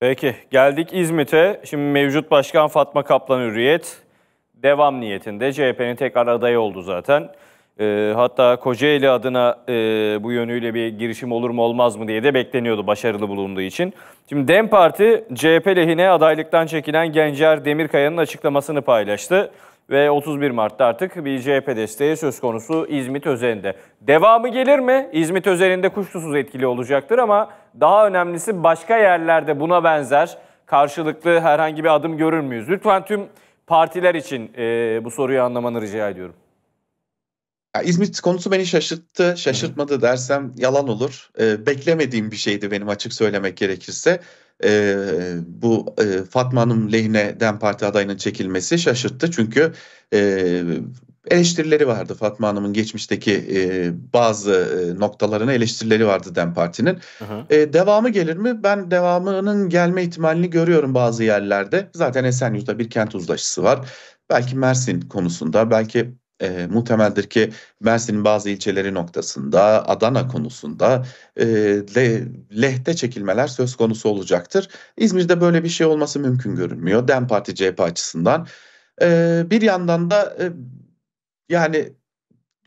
Peki geldik İzmit'e. Şimdi mevcut başkan Fatma Kaplan Hürriyet devam niyetinde. CHP'nin tekrar adayı oldu zaten. E, hatta Kocaeli adına e, bu yönüyle bir girişim olur mu olmaz mı diye de bekleniyordu başarılı bulunduğu için. Şimdi DEM Parti CHP lehine adaylıktan çekilen Gencer Demirkaya'nın açıklamasını paylaştı ve 31 Mart'ta artık bir CHP desteği söz konusu İzmit özelinde. Devamı gelir mi? İzmit özelinde kuşkusuz etkili olacaktır ama daha önemlisi başka yerlerde buna benzer karşılıklı herhangi bir adım görür müyüz? Lütfen tüm partiler için e, bu soruyu anlamanı rica ediyorum. Ya İzmit konusu beni şaşırttı, şaşırtmadı dersem yalan olur. Ee, beklemediğim bir şeydi benim açık söylemek gerekirse e, bu e, Fatma Hanım lehine DEM Parti adayının çekilmesi şaşırttı. Çünkü e, eleştirileri vardı Fatma Hanım'ın geçmişteki e, bazı e, noktalarına eleştirileri vardı DEM Parti'nin. E, devamı gelir mi? Ben devamının gelme ihtimalini görüyorum bazı yerlerde. Zaten Esenyurt'ta bir kent uzlaşısı var. Belki Mersin konusunda, belki e, muhtemeldir ki Mersin'in bazı ilçeleri noktasında Adana konusunda e, le, lehte çekilmeler söz konusu olacaktır. İzmir'de böyle bir şey olması mümkün görünmüyor. DEM Parti CHP açısından. E, bir yandan da e, yani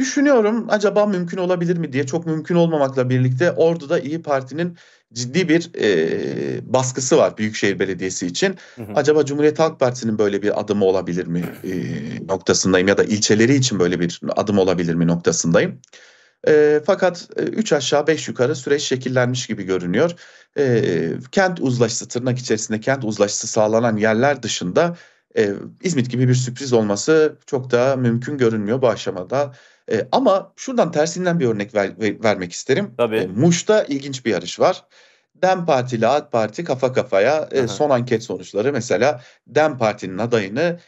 Düşünüyorum acaba mümkün olabilir mi diye çok mümkün olmamakla birlikte Ordu'da İyi Parti'nin ciddi bir e, baskısı var Büyükşehir Belediyesi için. Hı hı. Acaba Cumhuriyet Halk Partisi'nin böyle bir adımı olabilir mi e, noktasındayım ya da ilçeleri için böyle bir adım olabilir mi noktasındayım. E, fakat 3 e, aşağı 5 yukarı süreç şekillenmiş gibi görünüyor. E, kent uzlaşısı tırnak içerisinde kent uzlaşısı sağlanan yerler dışında e, İzmit gibi bir sürpriz olması çok daha mümkün görünmüyor bu aşamada. E, ama şuradan tersinden bir örnek ver, vermek isterim. Tabii. E, Muş'ta ilginç bir yarış var. DEM Parti ile AK Parti kafa kafaya e, son anket sonuçları mesela DEM Parti'nin adayını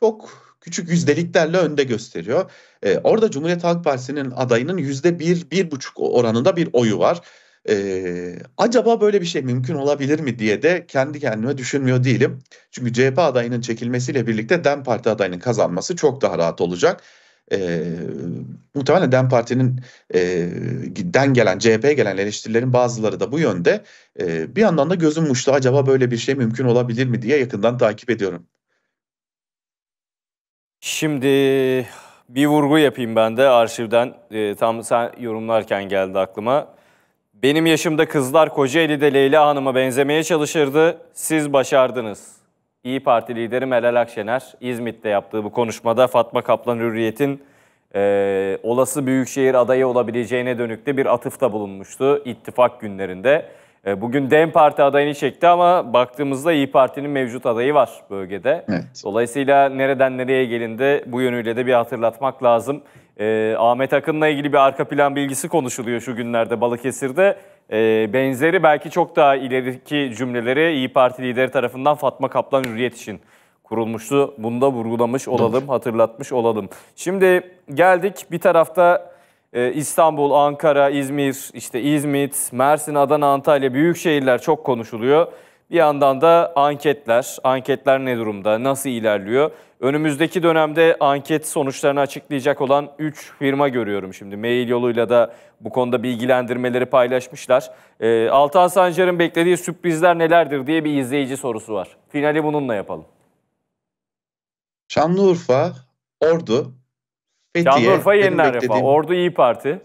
çok küçük yüzdeliklerle önde gösteriyor. E, orada Cumhuriyet Halk Partisi'nin adayının yüzde bir, bir buçuk oranında bir oyu var. E, acaba böyle bir şey mümkün olabilir mi diye de kendi kendime düşünmüyor değilim. Çünkü CHP adayının çekilmesiyle birlikte DEM Parti adayının kazanması çok daha rahat olacak e, muhtemelen DEM Parti'nin e, den gelen CHP'ye gelen eleştirilerin bazıları da bu yönde. E, bir yandan da gözüm uçtu acaba böyle bir şey mümkün olabilir mi diye yakından takip ediyorum. Şimdi bir vurgu yapayım ben de arşivden e, tam sen yorumlarken geldi aklıma. Benim yaşımda kızlar Kocaeli'de Leyla Hanım'a benzemeye çalışırdı. Siz başardınız. İyi Parti lideri Meral Akşener İzmit'te yaptığı bu konuşmada Fatma Kaplan Hürriyet'in e, olası büyükşehir adayı olabileceğine dönük de bir atıfta bulunmuştu ittifak günlerinde. E, bugün DEM Parti adayını çekti ama baktığımızda İyi Parti'nin mevcut adayı var bölgede. Evet. Dolayısıyla nereden nereye gelindi bu yönüyle de bir hatırlatmak lazım. E, Ahmet Akın'la ilgili bir arka plan bilgisi konuşuluyor şu günlerde Balıkesir'de. E, benzeri belki çok daha ileriki cümleleri İyi Parti lideri tarafından Fatma Kaplan Hürriyet için kurulmuştu. Bunu da vurgulamış olalım, hatırlatmış olalım. Şimdi geldik bir tarafta e, İstanbul, Ankara, İzmir, işte İzmit, Mersin, Adana, Antalya büyük şehirler çok konuşuluyor. Bir yandan da anketler, anketler ne durumda, nasıl ilerliyor? Önümüzdeki dönemde anket sonuçlarını açıklayacak olan 3 firma görüyorum şimdi. Mail yoluyla da bu konuda bilgilendirmeleri paylaşmışlar. E, Altan Sancar'ın beklediği sürprizler nelerdir diye bir izleyici sorusu var. Finali bununla yapalım. Şanlıurfa, Ordu, Fethiye. Şanlıurfa Yeniler Refah, Ordu İyi Parti.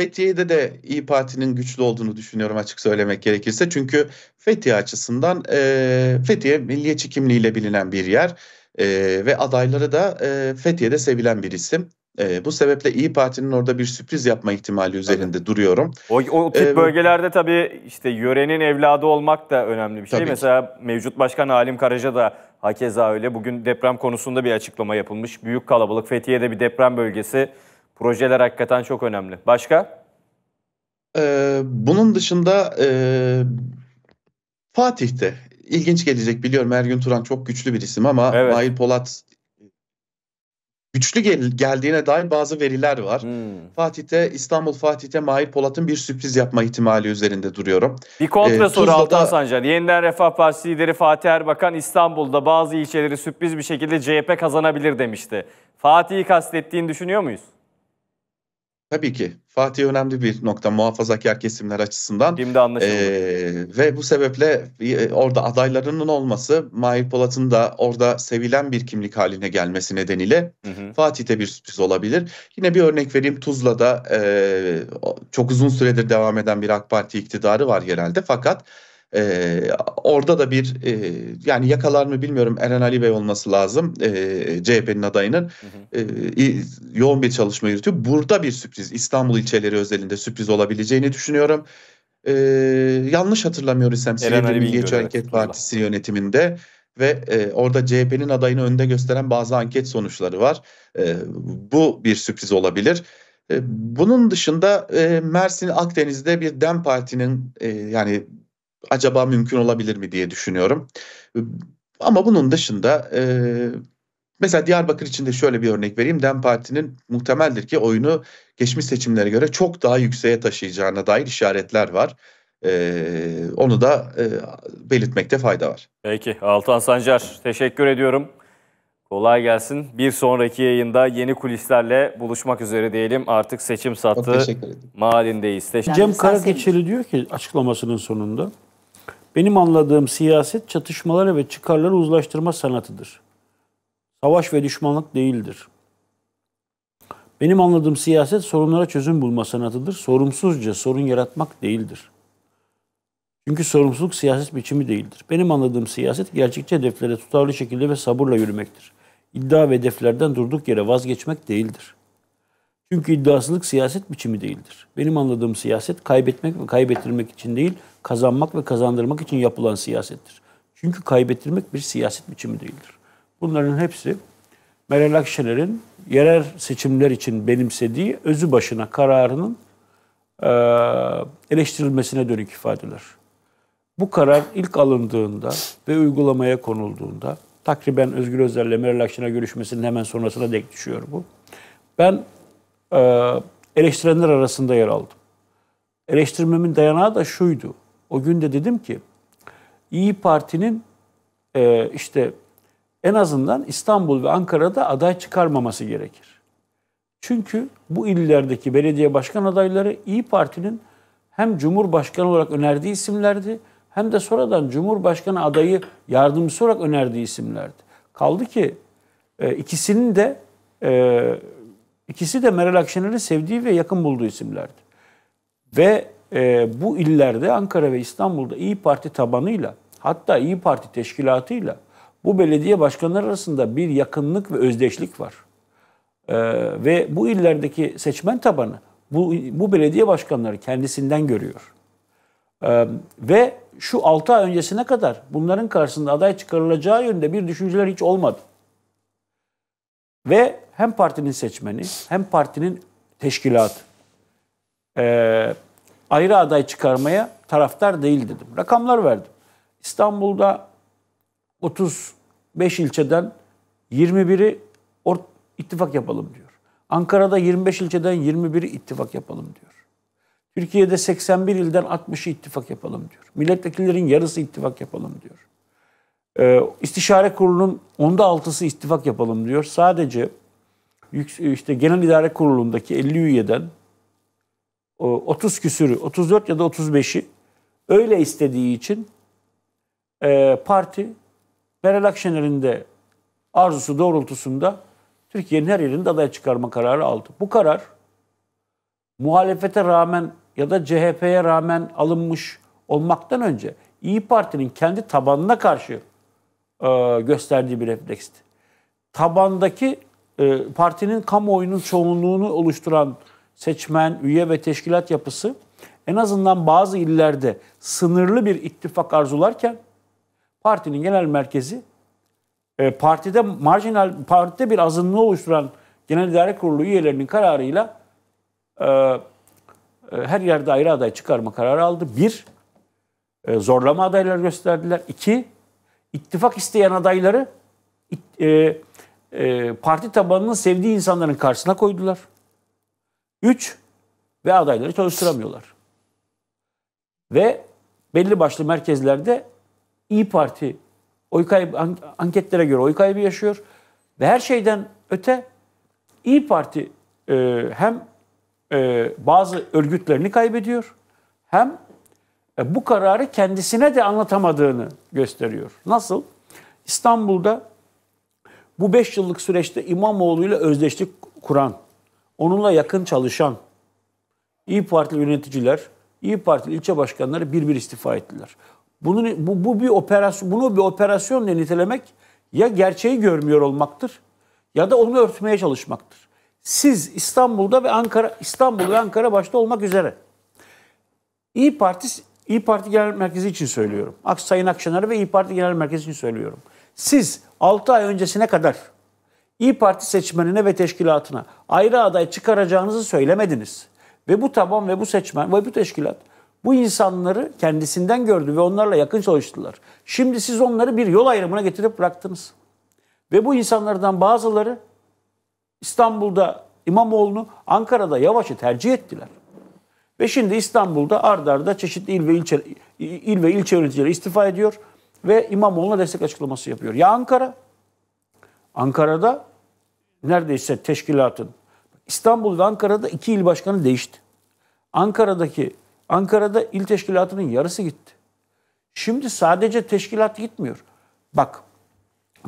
Fethiye'de de İyi Parti'nin güçlü olduğunu düşünüyorum açık söylemek gerekirse. Çünkü Fethiye açısından e, Fethiye milliyetçi kimliğiyle bilinen bir yer e, ve adayları da e, Fethiye'de sevilen bir isim. E, bu sebeple İyi Parti'nin orada bir sürpriz yapma ihtimali üzerinde evet. duruyorum. O, o tip ee, bölgelerde tabii işte yörenin evladı olmak da önemli bir şey. Mesela ki. mevcut başkan Halim Karaca da hakeza öyle. Bugün deprem konusunda bir açıklama yapılmış. Büyük kalabalık Fethiye'de bir deprem bölgesi Projeler hakikaten çok önemli. Başka? Ee, bunun dışında e, Fatih'te ilginç gelecek biliyorum Ergün Turan çok güçlü bir isim ama evet. Mahir Polat güçlü gel- geldiğine dair bazı veriler var. Hmm. Fatih'te İstanbul Fatih'te Mahir Polat'ın bir sürpriz yapma ihtimali üzerinde duruyorum. Bir kontra ee, soru Tuzla'da... Altan Sancar. Yeniden Refah Partisi lideri Fatih Erbakan İstanbul'da bazı ilçeleri sürpriz bir şekilde CHP kazanabilir demişti. Fatih'i kastettiğini düşünüyor muyuz? Tabii ki. Fatih önemli bir nokta muhafazakar kesimler açısından. Şimdi anlaşıldı. Ee, ve bu sebeple e, orada adaylarının olması Mahir Polat'ın da orada sevilen bir kimlik haline gelmesi nedeniyle Fatih'te bir sürpriz olabilir. Yine bir örnek vereyim Tuzla'da e, çok uzun süredir devam eden bir AK Parti iktidarı var yerelde fakat e, orada da bir e, yani yakalar mı bilmiyorum Eren Ali Bey olması lazım e, CHP'nin adayının hı hı. E, yoğun bir çalışma yürütüyor. Burada bir sürpriz İstanbul ilçeleri özelinde sürpriz olabileceğini düşünüyorum. E, yanlış hatırlamıyorsam Silivri Milliyetçi Hareket Partisi Allah. yönetiminde ve e, orada CHP'nin adayını önde gösteren bazı anket sonuçları var. E, bu bir sürpriz olabilir. E, bunun dışında e, Mersin Akdeniz'de bir Dem Parti'nin e, yani acaba mümkün olabilir mi diye düşünüyorum. Ama bunun dışında e, mesela Diyarbakır için de şöyle bir örnek vereyim. DEM Parti'nin muhtemeldir ki oyunu geçmiş seçimlere göre çok daha yükseğe taşıyacağına dair işaretler var. E, onu da e, belirtmekte fayda var. Peki Altan Sancar teşekkür ediyorum. Kolay gelsin. Bir sonraki yayında yeni kulislerle buluşmak üzere diyelim. Artık seçim sattı mahallindeyiz. Teşekkür Cem Karakeçeli diyor ki açıklamasının sonunda. Benim anladığım siyaset çatışmaları ve çıkarları uzlaştırma sanatıdır. Savaş ve düşmanlık değildir. Benim anladığım siyaset sorunlara çözüm bulma sanatıdır. Sorumsuzca sorun yaratmak değildir. Çünkü sorumsuzluk siyaset biçimi değildir. Benim anladığım siyaset gerçekçi hedeflere tutarlı şekilde ve sabırla yürümektir. İddia ve hedeflerden durduk yere vazgeçmek değildir.'' Çünkü iddiasızlık siyaset biçimi değildir. Benim anladığım siyaset kaybetmek ve kaybettirmek için değil, kazanmak ve kazandırmak için yapılan siyasettir. Çünkü kaybettirmek bir siyaset biçimi değildir. Bunların hepsi Meral Akşener'in yerel seçimler için benimsediği özü başına kararının eleştirilmesine dönük ifadeler. Bu karar ilk alındığında ve uygulamaya konulduğunda takriben Özgür Özel'le Meral Akşener görüşmesinin hemen sonrasına denk düşüyor bu. Ben ee, eleştirenler arasında yer aldım. Eleştirmemin dayanağı da şuydu. O gün de dedim ki İyi Parti'nin e, işte en azından İstanbul ve Ankara'da aday çıkarmaması gerekir. Çünkü bu illerdeki belediye başkan adayları İyi Parti'nin hem Cumhurbaşkanı olarak önerdiği isimlerdi hem de sonradan Cumhurbaşkanı adayı yardımcısı olarak önerdiği isimlerdi. Kaldı ki e, ikisinin de e, İkisi de Meral Akşener'in sevdiği ve yakın bulduğu isimlerdi. Ve e, bu illerde Ankara ve İstanbul'da İyi Parti tabanıyla hatta İyi Parti teşkilatıyla bu belediye başkanları arasında bir yakınlık ve özdeşlik var. E, ve bu illerdeki seçmen tabanı bu, bu belediye başkanları kendisinden görüyor. E, ve şu 6 ay öncesine kadar bunların karşısında aday çıkarılacağı yönde bir düşünceler hiç olmadı. Ve hem partinin seçmeni hem partinin teşkilatı e, ayrı aday çıkarmaya taraftar değil dedim. Rakamlar verdim. İstanbul'da 35 ilçeden 21'i or- ittifak yapalım diyor. Ankara'da 25 ilçeden 21'i ittifak yapalım diyor. Türkiye'de 81 ilden 60'ı ittifak yapalım diyor. Milletvekillerin yarısı ittifak yapalım diyor. Ee, istişare kurulunun onda altısı ittifak yapalım diyor. Sadece işte genel idare kurulundaki 50 üyeden 30 küsürü, 34 ya da 35'i öyle istediği için e, parti Meral Akşener'in de arzusu doğrultusunda Türkiye'nin her yerinde aday çıkarma kararı aldı. Bu karar muhalefete rağmen ya da CHP'ye rağmen alınmış olmaktan önce İyi Parti'nin kendi tabanına karşı e, gösterdiği bir refleksti. Tabandaki e, partinin kamuoyunun çoğunluğunu oluşturan seçmen, üye ve teşkilat yapısı en azından bazı illerde sınırlı bir ittifak arzularken partinin genel merkezi e, partide marjinal partide bir azınlığı oluşturan genel idare kurulu üyelerinin kararıyla e, e, her yerde ayrı aday çıkarma kararı aldı. Bir, e, zorlama adaylar gösterdiler. İki, ittifak isteyen adayları e, e, parti tabanının sevdiği insanların karşısına koydular. Üç, ve adayları çalıştıramıyorlar. Ve belli başlı merkezlerde İyi Parti oy kaybı, anketlere göre oy kaybı yaşıyor. Ve her şeyden öte İyi Parti e, hem e, bazı örgütlerini kaybediyor hem e, bu kararı kendisine de anlatamadığını gösteriyor. Nasıl? İstanbul'da bu 5 yıllık süreçte İmamoğlu ile özdeşlik kuran, onunla yakın çalışan İyi Partili yöneticiler, İyi Partili ilçe başkanları bir bir istifa ettiler. Bunun bu, bu bir operasyon, bunu bir operasyon diye nitelemek ya gerçeği görmüyor olmaktır ya da onu örtmeye çalışmaktır. Siz İstanbul'da ve Ankara İstanbul ve Ankara başta olmak üzere İyi Parti İyi Parti Genel Merkezi için söylüyorum. Aks Sayın Akşener ve İyi Parti Genel Merkezi için söylüyorum. Siz 6 ay öncesine kadar İyi Parti seçmenine ve teşkilatına ayrı aday çıkaracağınızı söylemediniz. Ve bu taban ve bu seçmen ve bu teşkilat bu insanları kendisinden gördü ve onlarla yakın çalıştılar. Şimdi siz onları bir yol ayrımına getirip bıraktınız. Ve bu insanlardan bazıları İstanbul'da İmamoğlu'nu Ankara'da Yavaş'ı tercih ettiler. Ve şimdi İstanbul'da ardarda arda çeşitli il ve ilçe il ve ilçe yöneticileri istifa ediyor ve İmamoğlu'na destek açıklaması yapıyor. Ya Ankara? Ankara'da neredeyse teşkilatın İstanbul Ankara'da iki il başkanı değişti. Ankara'daki Ankara'da il teşkilatının yarısı gitti. Şimdi sadece teşkilat gitmiyor. Bak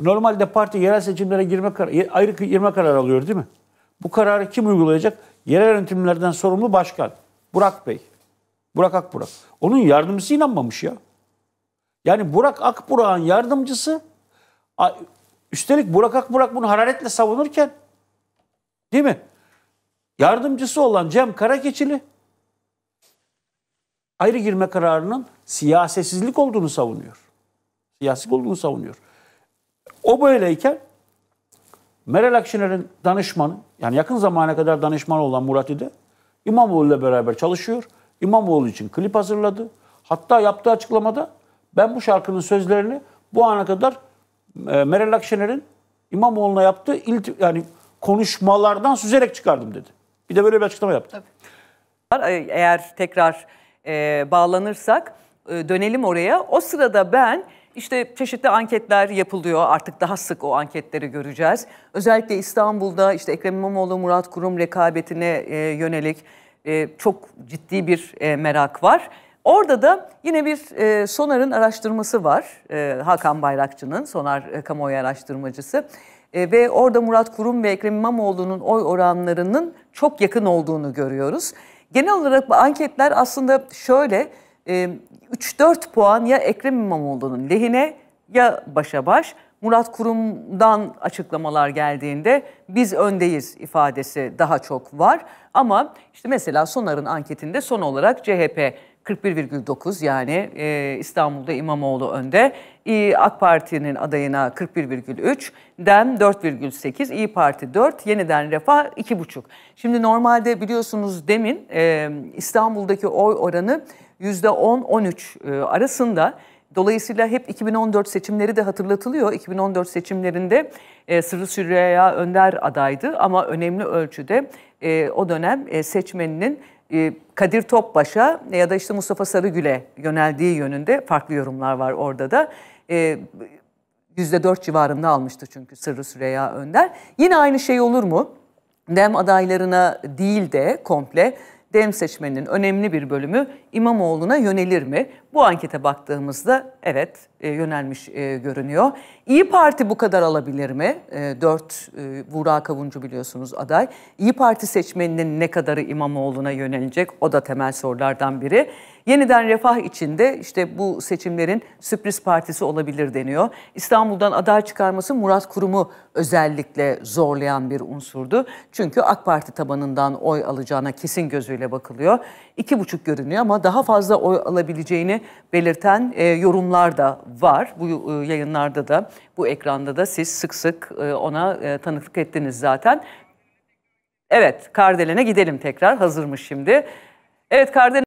normalde parti yerel seçimlere girme kararı, ayrı girme kararı alıyor değil mi? Bu kararı kim uygulayacak? Yerel yönetimlerden sorumlu başkan. Burak Bey. Burak Akburak. Onun yardımcısı inanmamış ya. Yani Burak Akburak'ın yardımcısı üstelik Burak Akburak bunu hararetle savunurken değil mi? Yardımcısı olan Cem Karakeçili ayrı girme kararının siyasetsizlik olduğunu savunuyor. Siyasi olduğunu savunuyor. O böyleyken Meral Akşener'in danışmanı, yani yakın zamana kadar danışman olan Murat İde, İmamoğlu ile beraber çalışıyor. İmamoğlu için klip hazırladı. Hatta yaptığı açıklamada ben bu şarkının sözlerini bu ana kadar e, Meral Akşener'in İmamoğlu'na yaptığı ilti, yani konuşmalardan süzerek çıkardım dedi. Bir de böyle bir açıklama yaptı. Tabii. Eğer tekrar e, bağlanırsak e, dönelim oraya. O sırada ben işte çeşitli anketler yapılıyor. Artık daha sık o anketleri göreceğiz. Özellikle İstanbul'da işte Ekrem İmamoğlu Murat Kurum rekabetine e, yönelik e, çok ciddi bir e, merak var. Orada da yine bir e, Sonar'ın araştırması var. E, Hakan Bayrakçı'nın Sonar e, kamuoyu araştırmacısı. E, ve orada Murat Kurum ve Ekrem İmamoğlu'nun oy oranlarının çok yakın olduğunu görüyoruz. Genel olarak bu anketler aslında şöyle 3-4 puan ya Ekrem İmamoğlu'nun lehine ya başa baş. Murat Kurum'dan açıklamalar geldiğinde biz öndeyiz ifadesi daha çok var. Ama işte mesela Sonar'ın anketinde son olarak CHP 41,9 yani e, İstanbul'da İmamoğlu önde. İyi, AK Parti'nin adayına 41,3, DEM 4,8, İyi Parti 4, Yeniden Refah 2,5. Şimdi normalde biliyorsunuz demin e, İstanbul'daki oy oranı %10-13 e, arasında. Dolayısıyla hep 2014 seçimleri de hatırlatılıyor. 2014 seçimlerinde e, Sırrı Süreyya Önder adaydı ama önemli ölçüde e, o dönem e, seçmeninin e, Kadir Topbaş'a ya da işte Mustafa Sarıgül'e yöneldiği yönünde farklı yorumlar var orada da. E, %4 civarında almıştı çünkü Sırrı Süreyya Önder. Yine aynı şey olur mu? Dem adaylarına değil de komple Dem seçmeninin önemli bir bölümü İmamoğlu'na yönelir mi? Bu ankete baktığımızda evet e, yönelmiş e, görünüyor. İyi Parti bu kadar alabilir mi? E, 4 e, Burak Kavuncu biliyorsunuz aday. İyi Parti seçmeninin ne kadarı İmamoğlu'na yönelecek? O da temel sorulardan biri. Yeniden refah içinde işte bu seçimlerin sürpriz partisi olabilir deniyor. İstanbul'dan aday çıkarması Murat Kurum'u özellikle zorlayan bir unsurdu. Çünkü AK Parti tabanından oy alacağına kesin gözüyle bakılıyor. İki buçuk görünüyor ama daha fazla oy alabileceğini belirten e, yorumlar da var. Bu e, yayınlarda da, bu ekranda da siz sık sık e, ona e, tanıklık ettiniz zaten. Evet, Kardelen'e gidelim tekrar. Hazırmış şimdi. Evet, Kardelen